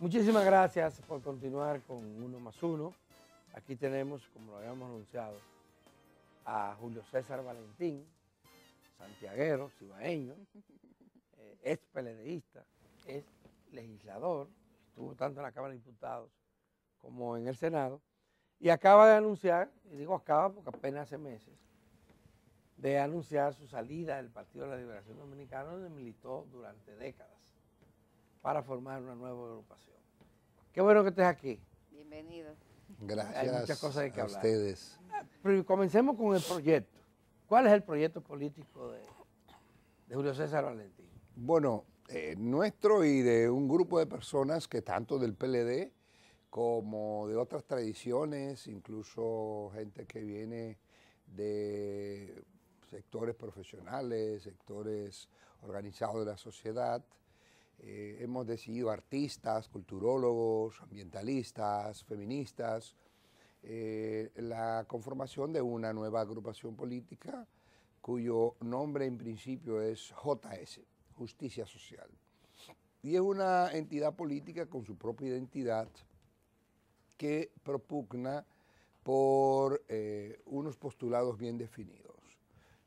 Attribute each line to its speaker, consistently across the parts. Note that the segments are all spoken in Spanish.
Speaker 1: Muchísimas gracias por continuar con Uno más Uno. Aquí tenemos, como lo habíamos anunciado, a Julio César Valentín, santiaguero, cibaeño, eh, ex peledeísta, es legislador, estuvo tanto en la Cámara de Diputados como en el Senado, y acaba de anunciar, y digo acaba porque apenas hace meses, de anunciar su salida del Partido de la Liberación Dominicana, donde militó durante décadas para formar una nueva agrupación. Qué bueno que estés aquí.
Speaker 2: Bienvenido.
Speaker 1: Gracias. muchas cosas que, que a hablar. ustedes. Ah, comencemos con el proyecto. ¿Cuál es el proyecto político de, Julio César Valentín?
Speaker 3: Bueno, eh, nuestro y de un grupo de personas que tanto del PLD como de otras tradiciones, incluso gente que viene de sectores profesionales, sectores organizados de la sociedad, eh, hemos decidido artistas, culturólogos, ambientalistas, feministas, eh, la conformación de una nueva agrupación política cuyo nombre en principio es JS, Justicia Social. Y es una entidad política con su propia identidad que propugna por eh, unos postulados bien definidos.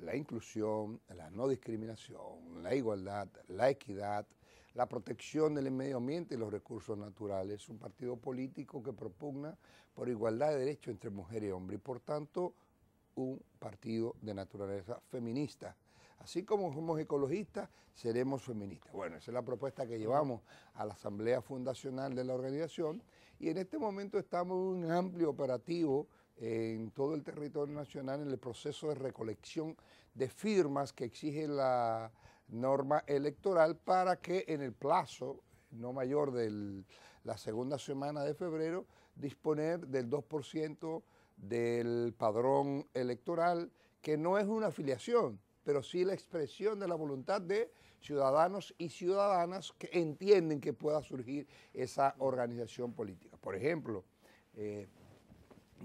Speaker 3: La inclusión, la no discriminación, la igualdad, la equidad, la protección del medio ambiente y los recursos naturales. un partido político que propugna por igualdad de derechos entre mujer y hombre y por tanto un partido de naturaleza feminista. Así como somos ecologistas, seremos feministas. Bueno, esa es la propuesta que llevamos a la Asamblea Fundacional de la organización y en este momento estamos en un amplio operativo en todo el territorio nacional en el proceso de recolección de firmas que exige la, norma electoral para que en el plazo no mayor de la segunda semana de febrero disponer del 2% del padrón electoral, que no es una afiliación, pero sí la expresión de la voluntad de ciudadanos y ciudadanas que entienden que pueda surgir esa organización política. Por ejemplo, eh,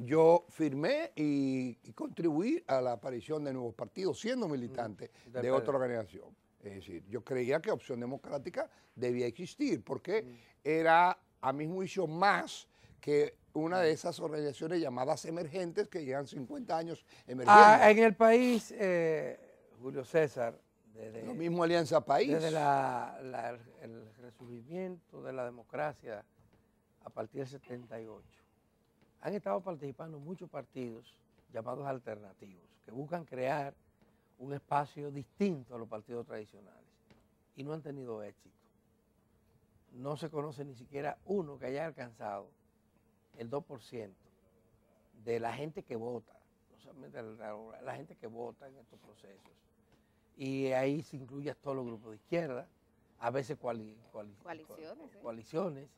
Speaker 3: yo firmé y, contribuí a la aparición de nuevos partidos siendo militante mm, de otra organización. Es decir, yo creía que Opción Democrática debía existir porque mm. era, a mi juicio, más que una de mm. esas organizaciones llamadas emergentes que llevan 50
Speaker 1: años ah, emergentes. en el país, eh, Julio César, desde, lo mismo Alianza País. el resurgimiento de la democracia a partir del 78, han estado participando muchos partidos llamados alternativos que buscan crear un espacio distinto a los partidos tradicionales y no han tenido éxito. No se conoce ni siquiera uno que haya alcanzado el 2% de la gente que vota, la, gente que vota en estos procesos. Y ahí se incluye todos los grupos de izquierda, a veces coaliciones,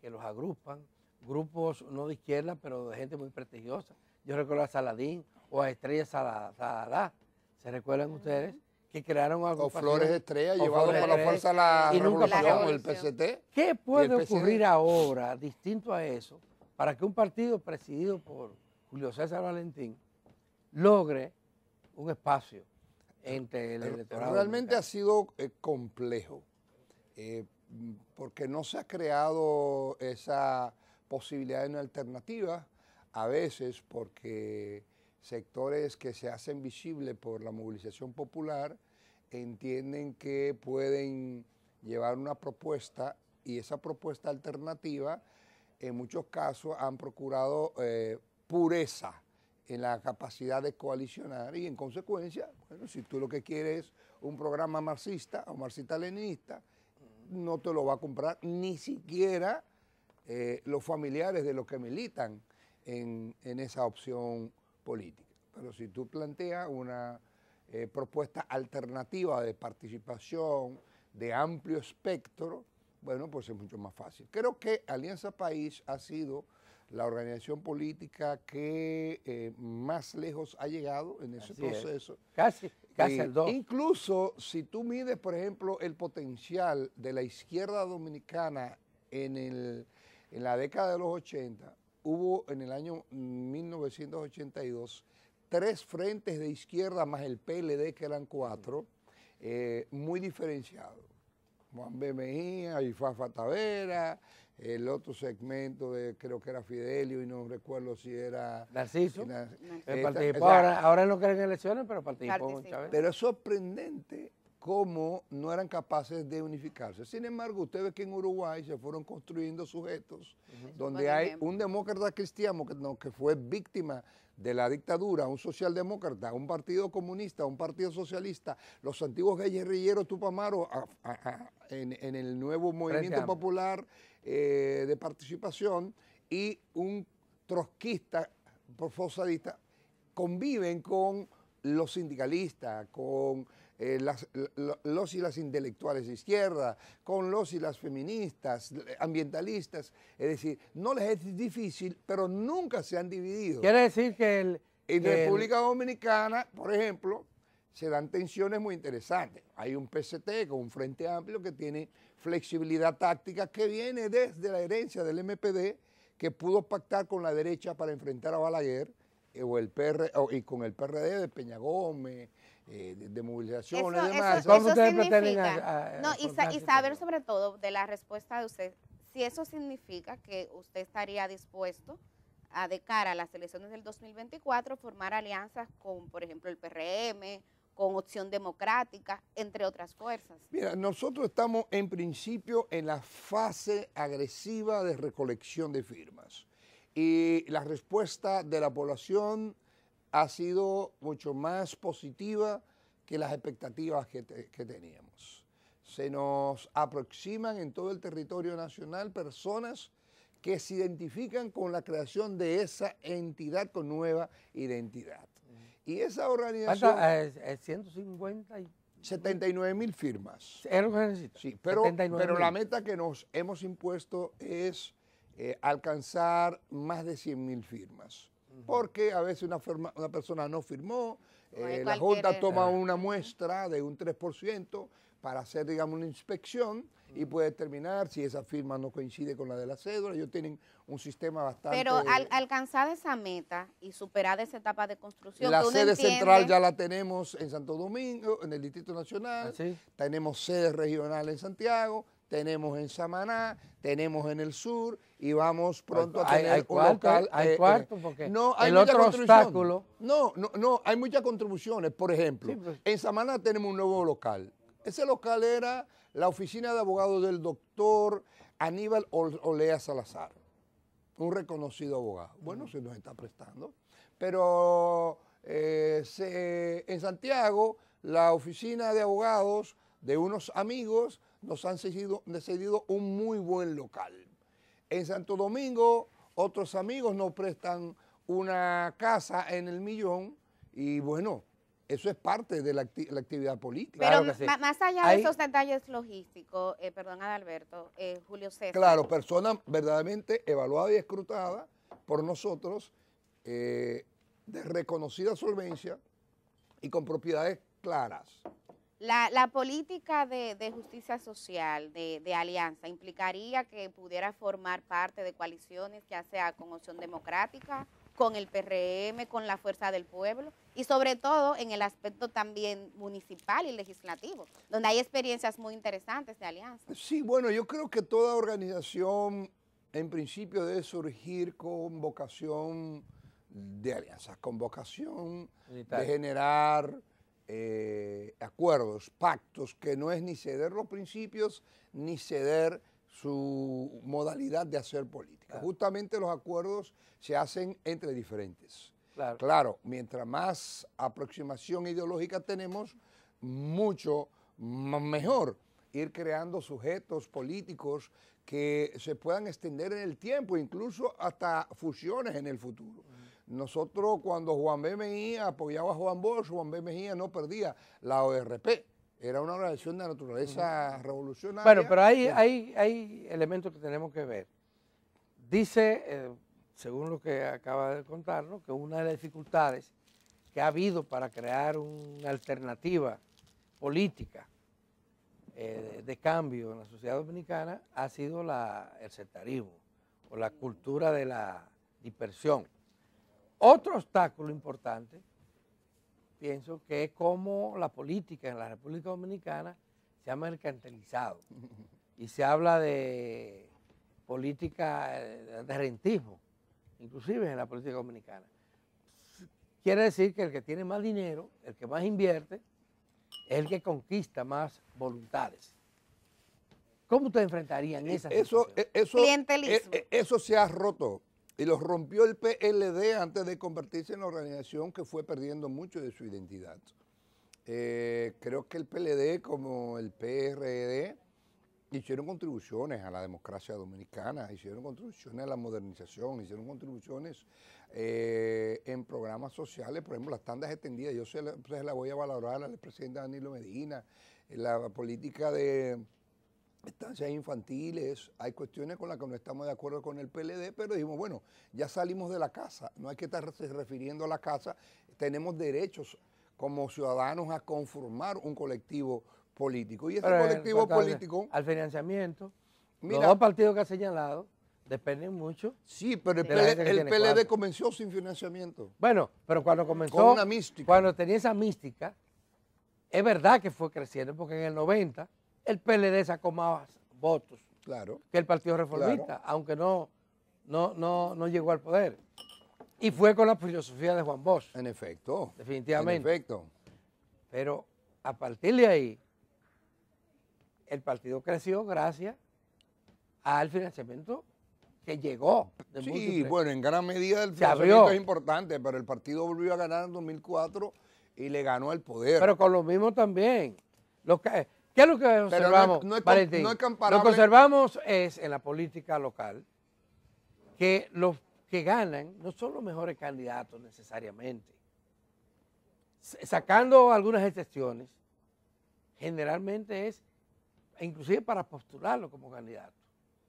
Speaker 1: que los agrupan, grupos no de izquierda, pero de gente muy prestigiosa. Yo recuerdo a Saladín o a Estrella Saladá ¿Se recuerdan ustedes? Que crearon algo. O Flores Estrella, llevado por la fuerza la la el PCT. ¿Qué puede ocurrir ahora, distinto a eso, para que un partido presidido por Julio César Valentín logre un espacio entre el electorado? Realmente
Speaker 3: ha sido eh, complejo, eh, porque no se ha creado esa posibilidad de una alternativa, a veces porque sectores que se hacen visibles por la movilización popular entienden que pueden llevar una propuesta y esa propuesta alternativa en muchos casos han procurado eh, pureza en la capacidad de coalicionar y en consecuencia, bueno, si tú lo que quieres es un programa marxista o marxista-leninista, no te lo va a comprar ni siquiera eh, los familiares de los que militan en, en esa opción política. Pero si tú planteas una eh, propuesta alternativa de participación, de amplio espectro, bueno, pues es mucho más fácil. Creo que Alianza País ha sido la organización política que eh, más lejos ha llegado en ese proceso. Casi, casi el dos. Incluso si tú mides, por ejemplo, el potencial de la izquierda dominicana en, en la década de los 80, hubo en el año 1982 tres frentes de izquierda más el PLD, que eran cuatro, eh, muy diferenciados. Juan B. Mejía, Ifafa Tavera, el otro segmento de creo que era Fidelio y no recuerdo si era Narciso. participó, ahora,
Speaker 1: no creen elecciones, pero participó muchas Pero
Speaker 3: es sorprendente cómo no eran capaces de unificarse. Sin embargo, usted ve que en Uruguay se fueron construyendo sujetos donde hay un demócrata cristiano que, fue víctima de la dictadura, un socialdemócrata, un partido comunista, un partido socialista, los antiguos guerrilleros Tupamaro en, el nuevo movimiento popular eh, de participación y un trotskista, profosadista, conviven con los sindicalistas, con eh, las, los y las intelectuales de izquierda, con los y las feministas, ambientalistas. Es decir, no les es difícil, pero nunca se han dividido. Quiere
Speaker 1: decir que... en República
Speaker 3: Dominicana, por ejemplo, se dan tensiones muy interesantes. Hay un PCT con un Frente Amplio que tiene flexibilidad táctica que viene desde la herencia del MPD, que pudo pactar con la derecha para enfrentar a Balaguer eh, o el PR, y con el PRD de Peña Gómez, eh, de, movilización y demás. ustedes pretenden
Speaker 2: No, y, saber sobre todo de la respuesta de usted, si eso significa que usted estaría dispuesto a, de cara a las elecciones del 2024, formar alianzas con, por ejemplo, el PRM, con Opción Democrática, entre otras fuerzas.
Speaker 3: Mira, nosotros estamos en principio en la fase agresiva de recolección de firmas. Y la respuesta de la población ha sido mucho más positiva que las expectativas que, teníamos. Se nos aproximan en todo el territorio nacional personas que se identifican con la creación de esa entidad con nueva identidad. Y esa organización... 150 79 eh, eh, mil firmas.
Speaker 1: Sí, pero, la meta
Speaker 3: que nos hemos impuesto es eh, alcanzar más de 100 mil firmas porque a veces una, una persona no firmó, eh, la Junta toma una muestra de un 3% para hacer, digamos, una inspección y puede determinar si esa firma no coincide con la de la cédula. Ellos tienen un sistema bastante... Pero al,
Speaker 2: alcanzar esa meta y superar esa etapa de construcción... La sede central ya
Speaker 3: la tenemos en Santo Domingo, en el Distrito Nacional, ah, tenemos sedes regionales en Santiago, tenemos en Samaná, tenemos en el sur y vamos pronto a tener un local. Hay eh, cuarto eh, porque no, hay el otro obstáculo. No, no, no, hay muchas contribuciones. Por ejemplo, pues. en Samaná tenemos un nuevo local. Ese local era la oficina de abogados del doctor Aníbal Olea Salazar, un reconocido abogado. Bueno, se nos está prestando. Pero eh, en Santiago, la oficina de abogados de unos amigos nos han cedido, un muy buen local. En Santo Domingo, otros amigos nos prestan una casa en el millón y bueno, eso es parte de la, actividad política. Pero más
Speaker 2: allá de esos detalles logísticos, eh, perdón Adalberto, eh, Julio César. Claro,
Speaker 3: persona verdaderamente evaluada y escrutada por nosotros, eh, de reconocida solvencia y con propiedades claras.
Speaker 2: La, política de, justicia social, de, alianza, implicaría que pudiera formar parte de coaliciones, ya sea con Opción Democrática, con el PRM, con la Fuerza del Pueblo, y sobre todo en el aspecto también municipal y legislativo, donde hay experiencias muy interesantes de alianza.
Speaker 3: Sí, bueno, yo creo que toda organización en principio debe surgir con vocación de alianza, con vocación de generar eh, acuerdos, pactos, que no es ni ceder los principios ni ceder su modalidad de hacer política. Justamente los acuerdos se hacen entre diferentes. Claro. mientras más aproximación ideológica tenemos, mucho mejor ir creando sujetos políticos que se puedan extender en el tiempo, incluso hasta fusiones en el futuro. Mm. Nosotros cuando Juan B. Mejía apoyaba a Juan Bosch, Juan B. Mejía no perdía la ORP. Era una organización de naturaleza revolucionaria. Bueno, pero
Speaker 1: hay, elementos que tenemos que ver. Dice, eh, según lo que acaba de contarnos, que una de las dificultades que ha habido para crear una alternativa política eh, de cambio en la sociedad dominicana ha sido el sectarismo o la cultura de la dispersión. Otro obstáculo importante, pienso que es cómo la política en la República Dominicana se ha mercantilizado y se habla de política eh, de rentismo, inclusive en la política dominicana. Quiere decir que el que tiene más dinero, el que más invierte, es el que conquista más voluntades. ¿Cómo ustedes enfrentarían esa eso, situación? Eh, eh,
Speaker 3: eso se ha roto y los rompió el PLD antes de convertirse en una organización que fue perdiendo mucho de su identidad. Eh, creo que el PLD como el PRD e hicieron contribuciones a la democracia dominicana, hicieron contribuciones a la modernización, hicieron contribuciones eh, en programas sociales, por ejemplo, las tandas extendidas, yo se la, voy a valorar al presidente Danilo Medina, eh, la política de estancias infantiles, hay cuestiones con las que no estamos de acuerdo con el PLD, pero dijimos, bueno, ya salimos de la casa, no hay que estar refiriendo a la casa, tenemos derechos como ciudadanos a conformar un colectivo político. Y ese eh, colectivo político...
Speaker 1: Al financiamiento, mira, los dos partidos que ha señalado dependen mucho. Sí, pero el, PLD
Speaker 3: comenzó sin financiamiento.
Speaker 1: Bueno, pero cuando comenzó... Con una mística. Cuando tenía esa mística, es verdad que fue creciendo, porque en el 90 el PLD sacó más votos claro, que el Partido Reformista, aunque no, no, no, llegó al poder. Y fue con la filosofía de Juan Bosch. En efecto. Definitivamente. En efecto. Pero a partir de ahí, el partido creció gracias al financiamiento que llegó. sí, bueno, en gran medida el financiamiento es
Speaker 3: importante, pero el partido volvió a ganar en
Speaker 1: 2004 y le ganó el poder. Pero con lo mismo también. Los que, ¿Qué es lo que observamos, Lo que observamos es en la política local que los que ganan no son los mejores candidatos necesariamente. Sacando algunas excepciones, generalmente es, inclusive para postularlo como candidato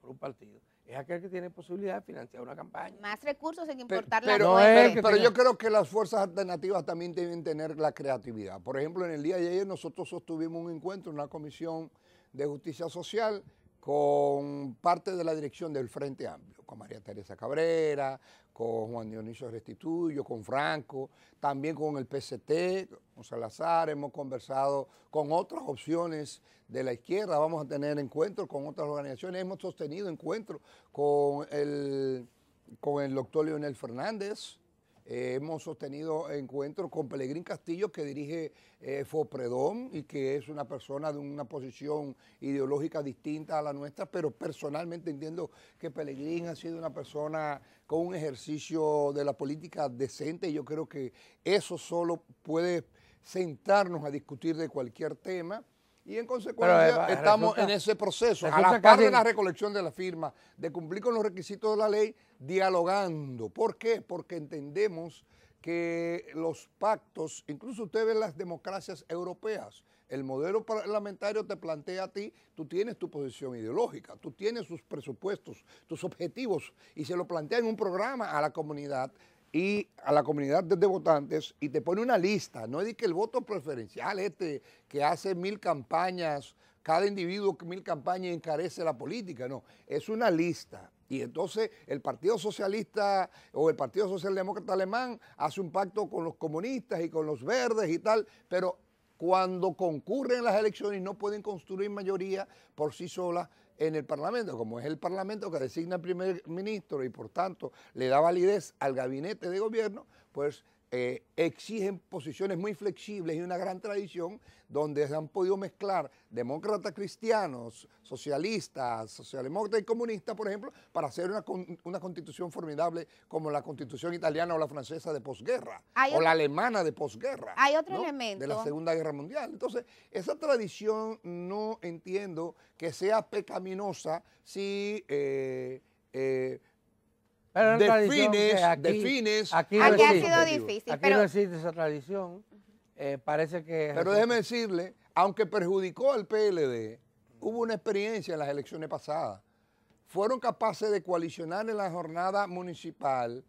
Speaker 1: por un partido, es aquel que tiene posibilidad de financiar una campaña.
Speaker 2: Más recursos en importar
Speaker 1: pero, la pero, pero yo creo que las fuerzas alternativas
Speaker 3: también deben tener la creatividad. Por ejemplo, en el día de ayer nosotros sostuvimos un encuentro, en una comisión de justicia social con parte de la dirección del Frente Amplio, con María Teresa Cabrera, con Juan Dionisio Restituyo, con Franco, también con el PCT, con Salazar, hemos conversado con otras opciones de la izquierda, vamos a tener encuentros con otras organizaciones, hemos sostenido encuentros con el, con el doctor Leonel Fernández, hemos sostenido encuentros con Pelegrín Castillo, que dirige eh, Fopredón y que es una persona de una posición ideológica distinta a la nuestra, pero personalmente entiendo que Pelegrín ha sido una persona con un ejercicio de la política decente y yo creo que eso solo puede sentarnos a discutir de cualquier tema. Y en consecuencia eh, estamos en ese proceso, a la par de la recolección de la firma, de cumplir con los requisitos de la ley, dialogando. ¿Por qué? Porque entendemos que los pactos, incluso usted ve las democracias europeas, el modelo parlamentario te plantea a ti, tú tienes tu posición ideológica, tú tienes tus presupuestos, tus objetivos, y se lo plantea en un programa a la comunidad y a la comunidad de, votantes y te pone una lista. No es que el voto preferencial este que hace mil campañas, cada individuo que mil campañas encarece la política, no. Es una lista. Y entonces el Partido Socialista o el Partido Socialdemócrata Alemán hace un pacto con los comunistas y con los verdes y tal, pero cuando concurren las elecciones y no pueden construir mayoría por sí sola en el Parlamento, como es el Parlamento que designa al primer ministro y por tanto le da validez al gabinete de gobierno, pues eh, exigen posiciones muy flexibles y una gran tradición donde se han podido mezclar demócratas cristianos, socialistas, socialdemócratas y comunistas, por ejemplo, para hacer una, una, constitución formidable como la constitución italiana o la francesa de posguerra, o la alemana de posguerra. Hay otro elemento. De la Segunda Guerra Mundial. Entonces, esa tradición no entiendo que sea pecaminosa si... Eh, eh, de defines, aquí, ha sido difícil. pero... no existe esa
Speaker 1: tradición. Eh, parece que. Pero déjeme
Speaker 3: decirle, aunque perjudicó al PLD, hubo una experiencia en las elecciones pasadas. Fueron capaces de coalicionar en la jornada municipal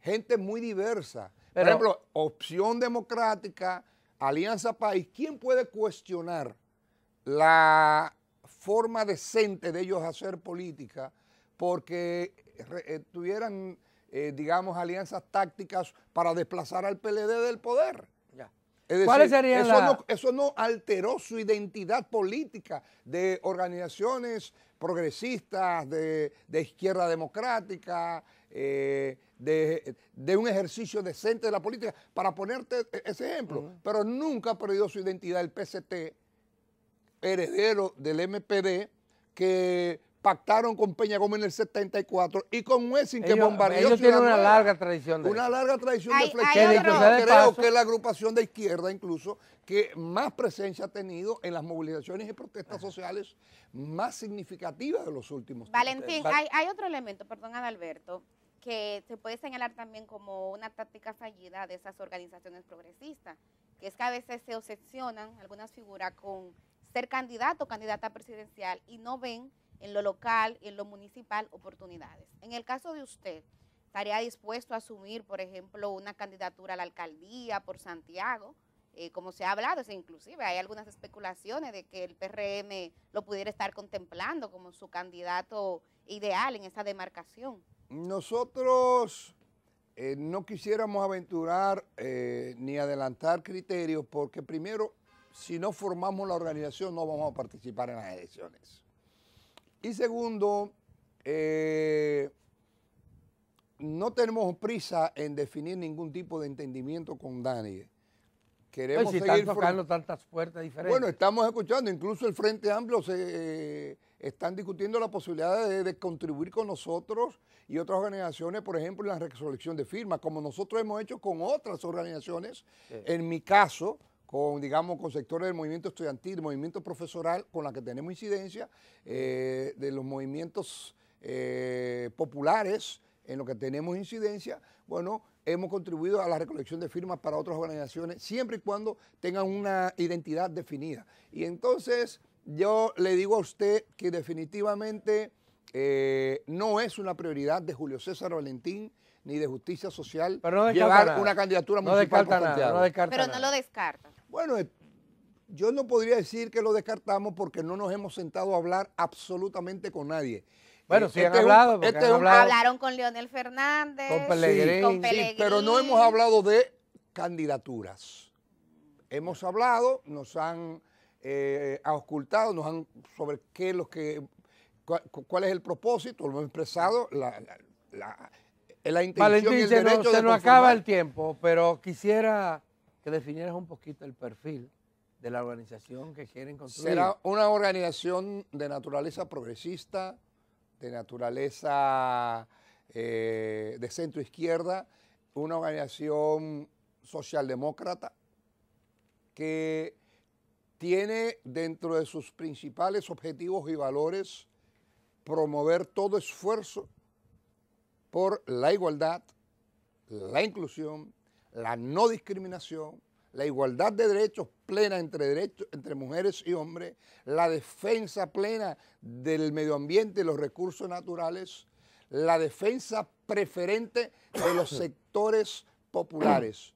Speaker 3: gente muy diversa. Por ejemplo, Opción Democrática, Alianza País. ¿Quién puede cuestionar la forma decente de ellos hacer política? Porque eh, tuvieran, eh, digamos, alianzas tácticas para desplazar al PLD del
Speaker 1: poder. Ya.
Speaker 3: eso, no, alteró su identidad política de organizaciones progresistas, de, izquierda democrática, eh, de, un ejercicio decente de la política, para ponerte e, ese ejemplo, pero nunca ha perdido su identidad el PCT heredero del MPD, que pactaron con Peña Gómez en el 74 y con Wessing que bombardeó Ellos tienen una larga tradición. De una larga tradición de Yo Creo que es la agrupación de izquierda incluso que más presencia ha tenido en las movilizaciones y protestas sociales más significativas de los últimos Valentín, hay,
Speaker 2: hay, otro elemento, perdón Adalberto, que se puede señalar también como una táctica fallida de esas organizaciones progresistas, que es que a veces se obsesionan algunas figuras con ser candidato o candidata presidencial y no ven en lo local y en lo municipal oportunidades. En el caso de usted, ¿estaría dispuesto a asumir, por ejemplo, una candidatura a la alcaldía por Santiago? Eh, como se ha hablado, inclusive hay algunas especulaciones de que el PRM lo pudiera estar contemplando como su candidato ideal en esa demarcación.
Speaker 3: Nosotros eh, no quisiéramos aventurar eh, ni adelantar criterios porque primero, si no formamos la organización, no vamos a participar en las elecciones. Y segundo, eh, no tenemos prisa en definir ningún tipo de entendimiento con Dani.
Speaker 1: Queremos pues, si están tocando tantas puertas diferentes. Bueno,
Speaker 3: estamos escuchando, incluso el Frente Amplio se eh, están discutiendo la posibilidad de, contribuir con nosotros y otras organizaciones, por ejemplo, en la recolección de firmas, como nosotros hemos hecho con otras organizaciones. En mi caso, con, digamos, con sectores del movimiento estudiantil, movimiento profesoral, con la que tenemos incidencia, eh, de los movimientos eh, populares, en los que tenemos incidencia, bueno, hemos contribuido a la recolección de firmas para otras organizaciones, siempre y cuando tengan una identidad definida. Y entonces yo le digo a usted que definitivamente eh, no es una prioridad de Julio César Valentín ni de justicia social llevar una candidatura municipal no nada, Pero no lo descarta. Bueno, eh, yo no podría decir que lo descartamos porque no nos hemos sentado a hablar absolutamente con nadie. Bueno, eh, sí han este este hablado. Hablaron
Speaker 2: con Leonel Fernández.
Speaker 3: Con Sí, pero no hemos hablado de candidaturas. Hemos hablado, nos han eh, auscultado, nos han sobre qué lo que, cuál, es el propósito, lo hemos expresado, la, intención Valentín, y el derecho se nos acaba el
Speaker 1: tiempo, pero quisiera que definieras un poquito el perfil de la organización que quieren construir. Será
Speaker 3: una organización de naturaleza progresista, de naturaleza eh, de centro izquierda, una organización socialdemócrata que tiene dentro de sus principales objetivos y valores promover todo esfuerzo por la igualdad, la inclusión, la no discriminación, la igualdad de derechos plena entre, derechos, entre mujeres y hombres, la defensa plena del medio ambiente y los recursos naturales, la defensa preferente de los sectores populares.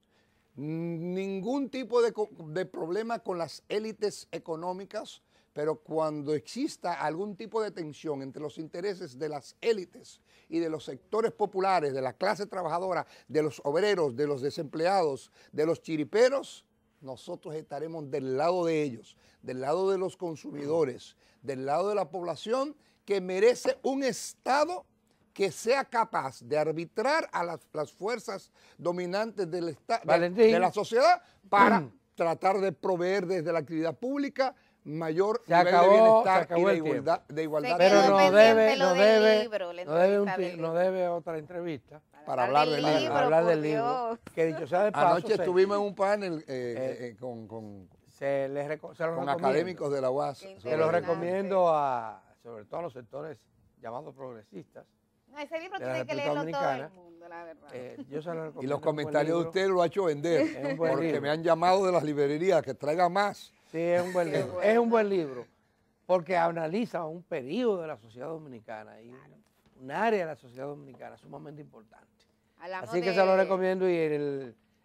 Speaker 3: Ningún tipo de, de problema con las élites económicas, pero cuando exista algún tipo de tensión entre los intereses de las élites y de los sectores populares, de la clase trabajadora, de los obreros, de los desempleados, de los chiriperos, nosotros estaremos del lado de ellos, del lado de los consumidores, del lado de la población que merece un Estado que sea capaz de arbitrar a las, fuerzas dominantes del Estado, de, la sociedad para tratar de proveer desde la actividad pública mayor de bienestar de igualdad, de igualdad. Pero no debe, no
Speaker 1: debe, no debe otra entrevista. Para, hablar del libro. hablar del libro. Que dicho sea de paso. Anoche estuvimos en un
Speaker 3: panel eh, eh, eh, eh con, con,
Speaker 1: académicos de la UAS. Se los recomiendo a, sobre todo a los sectores llamados progresistas. No, ese libro que yo y los comentarios de usted lo ha hecho vender, porque me han llamado de las librerías que traiga más. Sí, es un buen libro. Porque analiza un periodo de la sociedad dominicana y un área de la sociedad dominicana sumamente importante.
Speaker 2: Así que se lo
Speaker 1: recomiendo y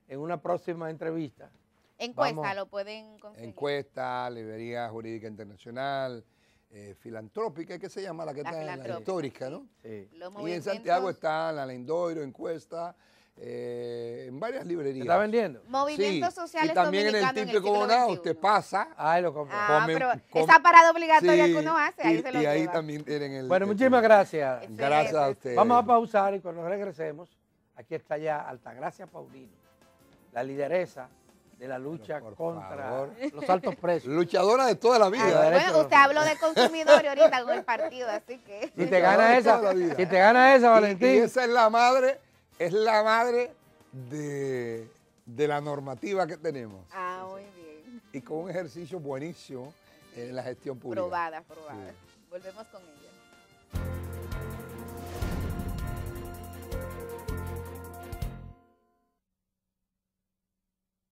Speaker 1: en, una próxima
Speaker 3: entrevista. Encuesta, lo
Speaker 2: pueden conseguir.
Speaker 3: Encuesta, Librería Jurídica Internacional. Eh, filantrópica, ¿qué se llama? La que está en la histórica, ¿no? Sí. Y en Santiago está la Lendoiro, encuesta, eh, en varias librerías. ¿Está vendiendo? Movimientos sociales Y también en el típico Comunado usted pasa. Ah, ahí lo compra. Ah, pero esa parada obligatoria que uno hace, ahí se lo Y ahí también
Speaker 1: tienen el... Bueno, muchísimas gracias. Gracias a usted. Vamos a pausar y cuando regresemos, aquí está ya Altagracia Paulino, la lideresa de la lucha contra los altos precios. Luchadora de toda la vida. Ah, usted habló
Speaker 2: de consumidor ahorita con el partido, así que...
Speaker 1: Si te gana esa, te gana esa, Valentín... y
Speaker 3: esa es la madre es la madre de, de la normativa que tenemos.
Speaker 2: Ah, muy bien.
Speaker 3: Y con un ejercicio buenísimo en la gestión pública. Probada, probada.
Speaker 2: Volvemos con ella.